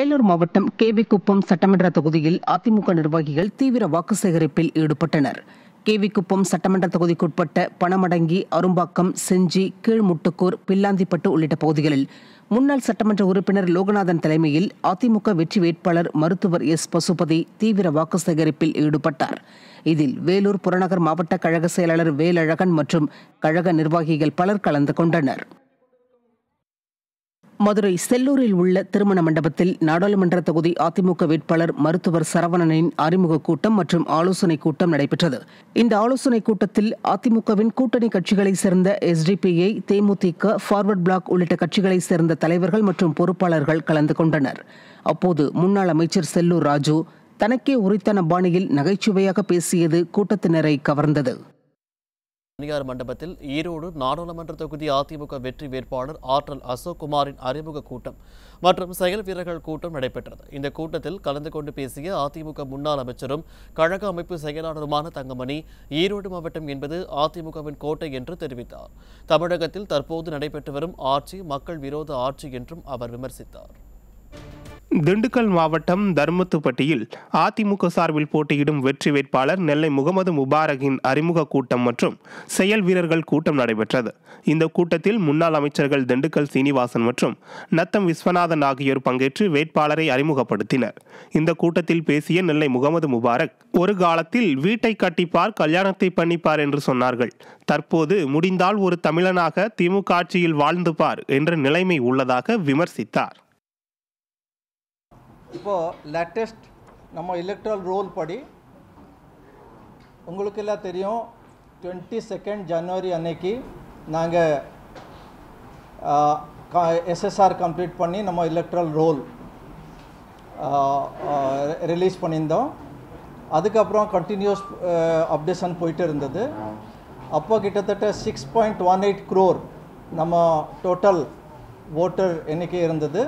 வேலூர் மாவட்டம் கேவிக்குப்பம் குப்பம் சட்டமன்ற தொகுதியில் அதிமுக நிர்வாகிகள் தீவிர வாக்கு சேகரிப்பில் ஈடுபட்டனர் கேவிக்குப்பம் சட்டமன்ற தொகுதிக்குட்பட்ட பணமடங்கி அரும்பாக்கம் செஞ்சி கீழ்முட்டுக்கூர் பில்லாந்திப்பட்டு உள்ளிட்ட பகுதிகளில் முன்னாள் சட்டமன்ற உறுப்பினர் லோகநாதன் தலைமையில் அதிமுக வெற்றி வேட்பாளர் மருத்துவர் எஸ் பசுபதி தீவிர வாக்கு சேகரிப்பில் ஈடுபட்டார் இதில் வேலூர் புறநகர் மாவட்ட கழக செயலாளர் வேலழகன் மற்றும் கழக நிர்வாகிகள் பலர் கலந்து கொண்டனர் மதுரை செல்லூரில் உள்ள திருமண மண்டபத்தில் நாடாளுமன்ற தொகுதி அதிமுக வேட்பாளர் மருத்துவர் சரவணனின் அறிமுக கூட்டம் மற்றும் ஆலோசனைக் கூட்டம் நடைபெற்றது இந்த ஆலோசனைக் கூட்டத்தில் அதிமுகவின் கூட்டணி கட்சிகளைச் சேர்ந்த எஸ்டிபிஐ தேமுதிக ஃபார்வர்ட் பிளாக் உள்ளிட்ட கட்சிகளைச் சேர்ந்த தலைவர்கள் மற்றும் பொறுப்பாளர்கள் கலந்து கொண்டனர் அப்போது முன்னாள் அமைச்சர் செல்லூர் ராஜு தனக்கே உரித்தான பாணியில் நகைச்சுவையாக பேசியது கூட்டத்தினரை கவர்ந்தது தனியார் மண்டபத்தில் ஈரோடு நாடாளுமன்ற தொகுதி அதிமுக வெற்றி வேட்பாளர் ஆற்றல் அசோக் குமாரின் அறிமுக கூட்டம் மற்றும் செயல் வீரர்கள் கூட்டம் நடைபெற்றது இந்த கூட்டத்தில் கலந்து கொண்டு பேசிய அதிமுக முன்னாள் அமைச்சரும் கழக அமைப்பு செயலாளருமான தங்கமணி ஈரோடு மாவட்டம் என்பது அதிமுகவின் கோட்டை என்று தெரிவித்தார் தமிழகத்தில் தற்போது நடைபெற்று வரும் ஆட்சி மக்கள் விரோத ஆட்சி என்றும் அவர் விமர்சித்தார் திண்டுக்கல் மாவட்டம் தர்மத்துப்பட்டியில் அதிமுக சார்பில் போட்டியிடும் வெற்றி வேட்பாளர் நெல்லை முகமது முபாரகின் அறிமுக கூட்டம் மற்றும் செயல் வீரர்கள் கூட்டம் நடைபெற்றது இந்த கூட்டத்தில் முன்னாள் அமைச்சர்கள் திண்டுக்கல் சீனிவாசன் மற்றும் நத்தம் விஸ்வநாதன் ஆகியோர் பங்கேற்று வேட்பாளரை அறிமுகப்படுத்தினர் இந்த கூட்டத்தில் பேசிய நெல்லை முகமது முபாரக் ஒரு காலத்தில் வீட்டை கட்டிப்பார் கல்யாணத்தை பண்ணிப்பார் என்று சொன்னார்கள் தற்போது முடிந்தால் ஒரு தமிழனாக திமுக ஆட்சியில் வாழ்ந்துப்பார் என்ற நிலைமை உள்ளதாக விமர்சித்தார் இப்போது லேட்டஸ்ட் நம்ம எலக்ட்ரல் ரோல் படி உங்களுக்கெல்லாம் தெரியும் டுவெண்ட்டி செகண்ட் ஜனவரி அன்னைக்கு நாங்கள் எஸ்எஸ்ஆர் கம்ப்ளீட் பண்ணி நம்ம எலக்ட்ரல் ரோல் ரிலீஸ் பண்ணியிருந்தோம் அதுக்கப்புறம் கண்டினியூஸ் அப்டேஷன் போயிட்டு இருந்தது அப்போ கிட்டத்தட்ட six point one eight crore நம்ம டோட்டல் ஓட்டர் எண்ணிக்கை இருந்தது